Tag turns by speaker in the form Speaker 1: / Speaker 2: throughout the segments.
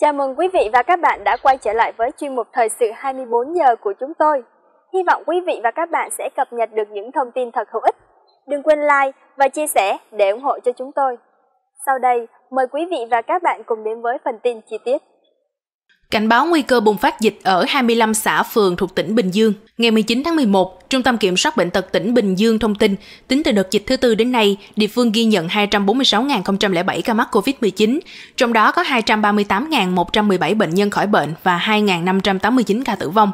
Speaker 1: Chào mừng quý vị và các bạn đã quay trở lại với chuyên mục Thời sự 24 giờ của chúng tôi. Hy vọng quý vị và các bạn sẽ cập nhật được những thông tin thật hữu ích. Đừng quên like và chia sẻ để ủng hộ cho chúng tôi. Sau đây, mời quý vị và các bạn cùng đến với phần tin chi tiết. Cảnh báo nguy cơ bùng phát dịch ở 25 xã phường thuộc tỉnh Bình Dương. Ngày 19 tháng 11, Trung tâm Kiểm soát Bệnh tật tỉnh Bình Dương thông tin, tính từ đợt dịch thứ tư đến nay, địa phương ghi nhận 246.007 ca mắc COVID-19, trong đó có 238.117 bệnh nhân khỏi bệnh và 2.589 ca tử vong.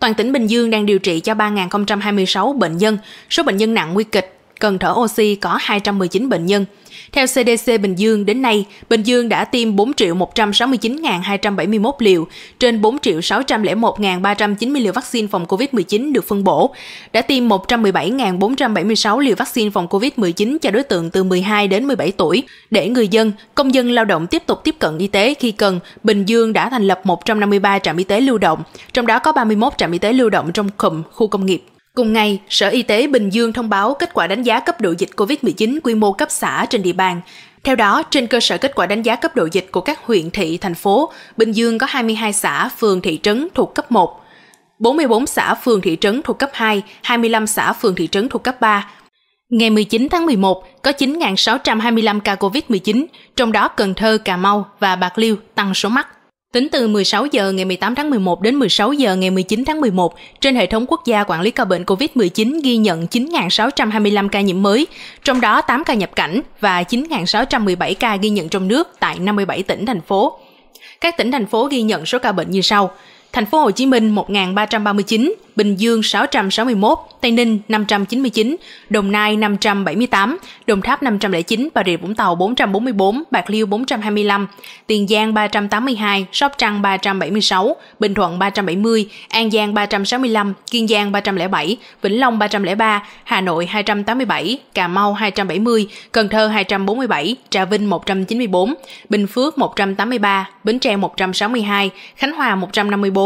Speaker 1: Toàn tỉnh Bình Dương đang điều trị cho 3.026 bệnh nhân, số bệnh nhân nặng nguy kịch, cần thở oxy có 219 bệnh nhân, theo CDC Bình Dương, đến nay, Bình Dương đã tiêm 4 169.271 liều, trên 4 601.390 liều vaccine phòng COVID-19 được phân bổ, đã tiêm 117.476 liều vaccine phòng COVID-19 cho đối tượng từ 12 đến 17 tuổi. Để người dân, công dân lao động tiếp tục tiếp cận y tế khi cần, Bình Dương đã thành lập 153 trạm y tế lưu động, trong đó có 31 trạm y tế lưu động trong cụm, khu công nghiệp. Cùng ngày, Sở Y tế Bình Dương thông báo kết quả đánh giá cấp độ dịch COVID-19 quy mô cấp xã trên địa bàn. Theo đó, trên cơ sở kết quả đánh giá cấp độ dịch của các huyện, thị, thành phố, Bình Dương có 22 xã, phường, thị trấn thuộc cấp 1, 44 xã, phường, thị trấn thuộc cấp 2, 25 xã, phường, thị trấn thuộc cấp 3. Ngày 19 tháng 11, có 9.625 ca COVID-19, trong đó Cần Thơ, Cà Mau và Bạc Liêu tăng số mắc. Tính từ 16 giờ ngày 18 tháng 11 đến 16 giờ ngày 19 tháng 11, trên hệ thống quốc gia quản lý ca bệnh COVID-19 ghi nhận 9.625 ca nhiễm mới, trong đó 8 ca nhập cảnh và 9.617 ca ghi nhận trong nước tại 57 tỉnh thành phố. Các tỉnh thành phố ghi nhận số ca bệnh như sau: thành phố Hồ Chí Minh 1.339, Bình Dương 661, Tây Ninh 599, Đồng Nai 578, Đồng Tháp 509, Bà Rịa Vũng Tàu 444, Bạc Liêu 425, Tiền Giang 382, Sóc Trăng 376, Bình Thuận 370, An Giang 365, Kiên Giang 307, Vĩnh Long 303, Hà Nội 287, Cà Mau 270, Cần Thơ 247, Trà Vinh 194, Bình Phước 183, Bến Tre 162, Khánh Hòa 154,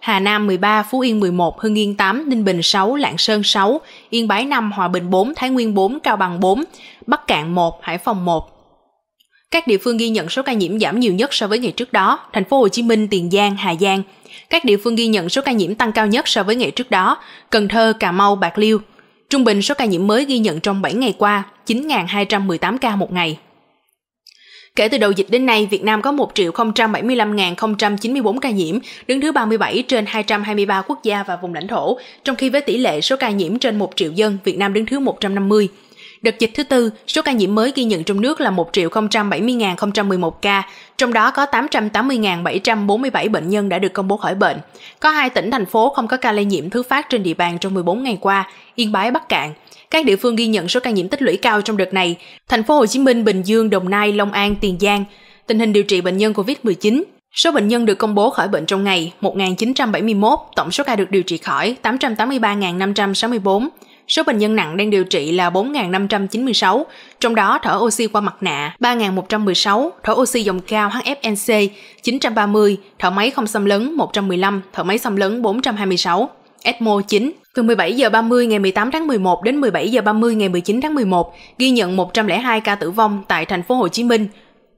Speaker 1: Hà Nam 13, Phú Yên 11, Hưng Yên 8, Ninh Bình 6, Lạng Sơn 6, Yên Bái 5, Hòa Bình 4, Thái Nguyên 4, Cao Bằng 4, Bắc Cạn 1, Hải Phòng 1. Các địa phương ghi nhận số ca nhiễm giảm nhiều nhất so với ngày trước đó, thành phố Hồ Chí Minh, Tiền Giang, Hà Giang. Các địa phương ghi nhận số ca nhiễm tăng cao nhất so với ngày trước đó, Cần Thơ, Cà Mau, Bạc Liêu. Trung bình số ca nhiễm mới ghi nhận trong 7 ngày qua, 9.218 ca một ngày. Kể từ đầu dịch đến nay, Việt Nam có 1.075.094 ca nhiễm, đứng thứ 37 trên 223 quốc gia và vùng lãnh thổ, trong khi với tỷ lệ số ca nhiễm trên 1 triệu dân, Việt Nam đứng thứ 150. Đợt dịch thứ tư, số ca nhiễm mới ghi nhận trong nước là 1.070.011 ca, trong đó có 880.747 bệnh nhân đã được công bố khỏi bệnh. Có hai tỉnh thành phố không có ca lây nhiễm thứ phát trên địa bàn trong 14 ngày qua, Yên Bái Bắc Cạn. Các địa phương ghi nhận số ca nhiễm tích lũy cao trong đợt này, thành phố Hồ Chí Minh, Bình Dương, Đồng Nai, Long An, Tiền Giang. Tình hình điều trị bệnh nhân COVID-19, Số bệnh nhân được công bố khỏi bệnh trong ngày 1.971, tổng số ca được điều trị khỏi 883.564. Số bệnh nhân nặng đang điều trị là 4.596, trong đó thở oxy qua mặt nạ 3.116, thở oxy dòng cao HFNC 930, thở máy không xâm lấn 115, thở máy xâm lấn 426, ECMO 9, từ 17 giờ 30 ngày 18 tháng 11 đến 17 giờ 30 ngày 19 tháng 11, ghi nhận 102 ca tử vong tại thành phố Hồ Chí Minh,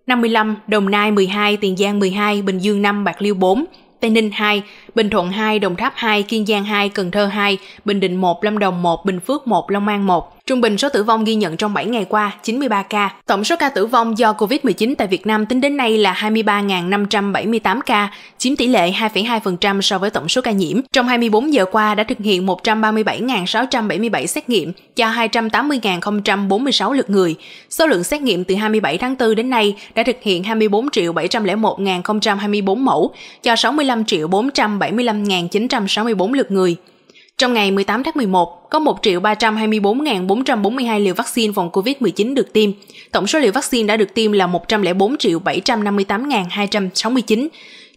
Speaker 1: 55, Đồng Nai 12, Tiền Giang 12, Bình Dương 5, Bạc Liêu 4, Tây Ninh 2, Bình Thuận 2, Đồng Tháp 2, Kiên Giang 2, Cần Thơ 2, Bình Định 1, Lâm Đồng 1, Bình Phước 1, Long An 1. Trung bình số tử vong ghi nhận trong 7 ngày qua 93 ca. Tổng số ca tử vong do COVID-19 tại Việt Nam tính đến nay là 23.578 ca, chiếm tỷ lệ 2,2% so với tổng số ca nhiễm. Trong 24 giờ qua đã thực hiện 137.677 xét nghiệm cho 280.046 lượt người. Số lượng xét nghiệm từ 27 tháng 4 đến nay đã thực hiện 24.701.024 mẫu cho 65.475.964 lượt người. Trong ngày 18 tháng 11, có 1.324.442 liều vaccine phòng COVID-19 được tiêm. Tổng số liều vaccine đã được tiêm là 104.758.269.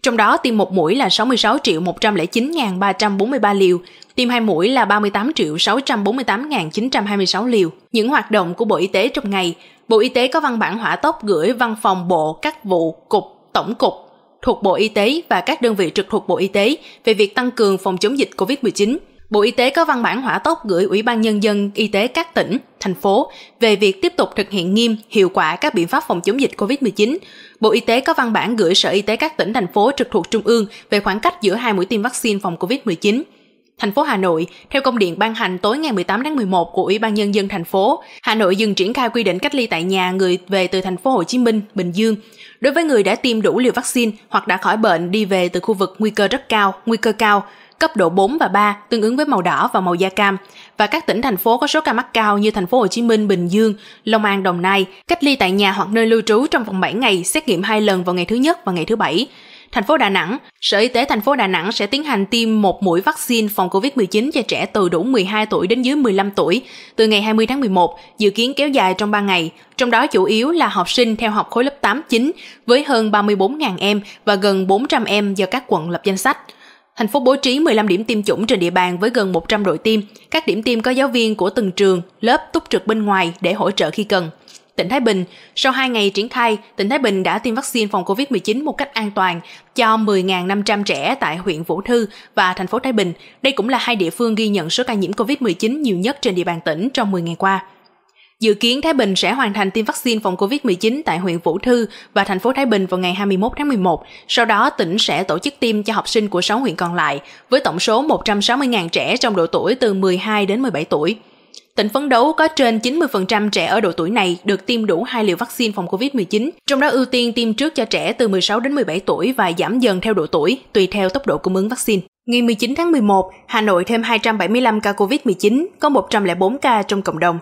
Speaker 1: Trong đó, tiêm một mũi là 66.109.343 liều, tiêm hai mũi là 38.648.926 liều. Những hoạt động của Bộ Y tế trong ngày, Bộ Y tế có văn bản hỏa tốc gửi văn phòng Bộ các vụ cục, tổng cục thuộc Bộ Y tế và các đơn vị trực thuộc Bộ Y tế về việc tăng cường phòng chống dịch COVID-19 Bộ Y tế có văn bản hỏa tốc gửi Ủy ban Nhân dân Y tế các tỉnh, thành phố về việc tiếp tục thực hiện nghiêm, hiệu quả các biện pháp phòng chống dịch COVID-19. Bộ Y tế có văn bản gửi Sở Y tế các tỉnh, thành phố trực thuộc Trung ương về khoảng cách giữa hai mũi tiêm vaccine phòng COVID-19 thành phố Hà Nội, theo công điện ban hành tối ngày 18 tháng 11 của Ủy ban nhân dân thành phố, Hà Nội dừng triển khai quy định cách ly tại nhà người về từ thành phố Hồ Chí Minh, Bình Dương. Đối với người đã tiêm đủ liều vaccine hoặc đã khỏi bệnh đi về từ khu vực nguy cơ rất cao, nguy cơ cao, cấp độ 4 và 3 tương ứng với màu đỏ và màu da cam và các tỉnh thành phố có số ca mắc cao như thành phố Hồ Chí Minh, Bình Dương, Long An, Đồng Nai cách ly tại nhà hoặc nơi lưu trú trong vòng 7 ngày, xét nghiệm 2 lần vào ngày thứ nhất và ngày thứ bảy. Thành phố Đà Nẵng, Sở Y tế thành phố Đà Nẵng sẽ tiến hành tiêm một mũi vaccine phòng COVID-19 cho trẻ từ đủ 12 tuổi đến dưới 15 tuổi từ ngày 20 tháng 11, dự kiến kéo dài trong 3 ngày, trong đó chủ yếu là học sinh theo học khối lớp 8-9 với hơn 34.000 em và gần 400 em do các quận lập danh sách. Thành phố bố trí 15 điểm tiêm chủng trên địa bàn với gần 100 đội tiêm. Các điểm tiêm có giáo viên của từng trường, lớp túc trực bên ngoài để hỗ trợ khi cần. Tỉnh Thái Bình, sau 2 ngày triển khai, tỉnh Thái Bình đã tiêm vaccine phòng COVID-19 một cách an toàn cho 10.500 trẻ tại huyện Vũ Thư và thành phố Thái Bình. Đây cũng là hai địa phương ghi nhận số ca nhiễm COVID-19 nhiều nhất trên địa bàn tỉnh trong 10 ngày qua. Dự kiến Thái Bình sẽ hoàn thành tiêm vaccine phòng COVID-19 tại huyện Vũ Thư và thành phố Thái Bình vào ngày 21 tháng 11. Sau đó, tỉnh sẽ tổ chức tiêm cho học sinh của 6 huyện còn lại, với tổng số 160.000 trẻ trong độ tuổi từ 12 đến 17 tuổi. Tỉnh phấn đấu có trên 90% trẻ ở độ tuổi này được tiêm đủ hai liều vaccine phòng COVID-19, trong đó ưu tiên tiêm trước cho trẻ từ 16 đến 17 tuổi và giảm dần theo độ tuổi, tùy theo tốc độ cung ứng vaccine. Ngày 19 tháng 11, Hà Nội thêm 275 ca COVID-19, có 104 ca trong cộng đồng.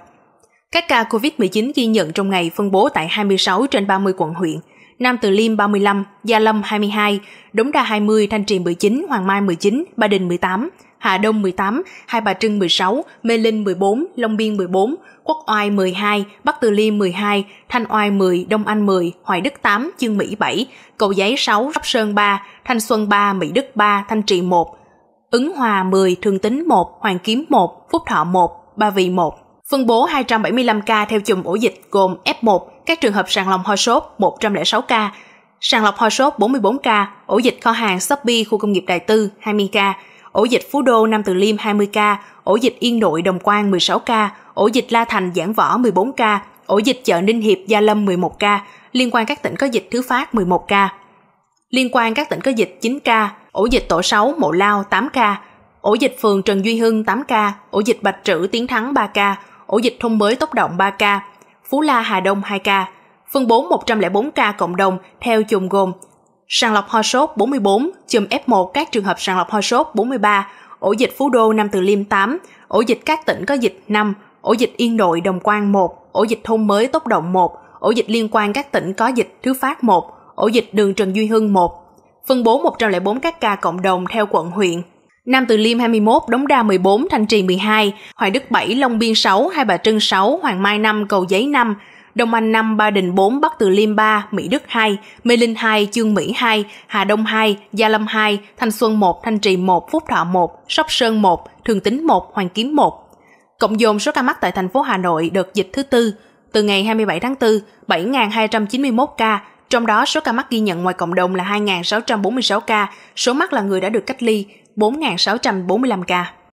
Speaker 1: Các ca COVID-19 ghi nhận trong ngày phân bố tại 26 trên 30 quận huyện, Nam Từ Liêm 35, Gia Lâm 22, Đống Đa 20, Thanh Trì 19, Hoàng Mai 19, Ba Đình 18, Hà Đông 18, Hai Bà Trưng 16, Mê Linh 14, Long Biên 14, Quốc Oai 12, Bắc Từ Liêm 12, Thanh Oai 10, Đông Anh 10, Hoài Đức 8, Chương Mỹ 7, Cầu Giấy 6, Sóc Sơn 3, Thanh Xuân 3, Mỹ Đức 3, Thanh Trị 1, Ứng Hòa 10, Thường Tính 1, Hoàng Kiếm 1, Phúc Thọ 1, Ba Vì 1 phân bố 275 ca theo chùm ổ dịch gồm F1, các trường hợp sàng lọc ho sốt 106 ca, sàng lọc ho sốt 44 ca, ổ dịch kho hàng Shopee khu công nghiệp Đại Tư 20 ca, ổ dịch Phú Đô Nam Từ Liêm 20 ca, ổ dịch Yên Nội Đồng Quang 16 ca, ổ dịch La Thành Giảng Võ 14 ca, ổ dịch chợ Ninh Hiệp Gia Lâm 11 ca, liên quan các tỉnh có dịch thứ phát 11 ca. Liên quan các tỉnh có dịch 9 ca, ổ dịch tổ 6 Mộ Lao 8 ca, ổ dịch phường Trần Duy Hưng 8 ca, ổ dịch Bạch Trữ Tiến Thắng 3 ca, ổ dịch thôn mới Tốc Động 3 ca, Phú La Hà Đông 2 ca, phân bố 104 ca cộng đồng theo chùm gồm sàng lọc ho sốt 44, chùm F1 các trường hợp sàng lọc ho sốt 43, ổ dịch Phú Đô Nam Từ Liêm 8, ổ dịch các tỉnh có dịch 5, ổ dịch Yên Nội Đồng Quang 1, ổ dịch thôn mới Tốc Động 1, ổ dịch liên quan các tỉnh có dịch Thứ Phát 1, ổ dịch đường Trần Duy Hưng 1, phân bố 104 các ca cộng đồng theo quận huyện. Nam Từ Liêm 21, Đống Đa 14, Thanh Trì 12, Hoài Đức 7, Long Biên 6, Hai Bà Trưng 6, Hoàng Mai 5, Cầu Giấy 5, Đông Anh 5, Ba Đình 4, Bắc Từ Liêm 3, Mỹ Đức 2, Mê Linh 2, Chương Mỹ 2, Hà Đông 2, Gia Lâm 2, Thanh Xuân 1, Thanh Trì 1, Phúc Thọ 1, Sóc Sơn 1, Thường Tín 1, Hoàng Kiếm 1. Cộng dồn số ca mắc tại thành phố Hà Nội đợt dịch thứ tư từ ngày 27 tháng 4, 7.291 ca, trong đó số ca mắc ghi nhận ngoài cộng đồng là 2.646 ca, số mắc là người đã được cách ly, 4.645 ca.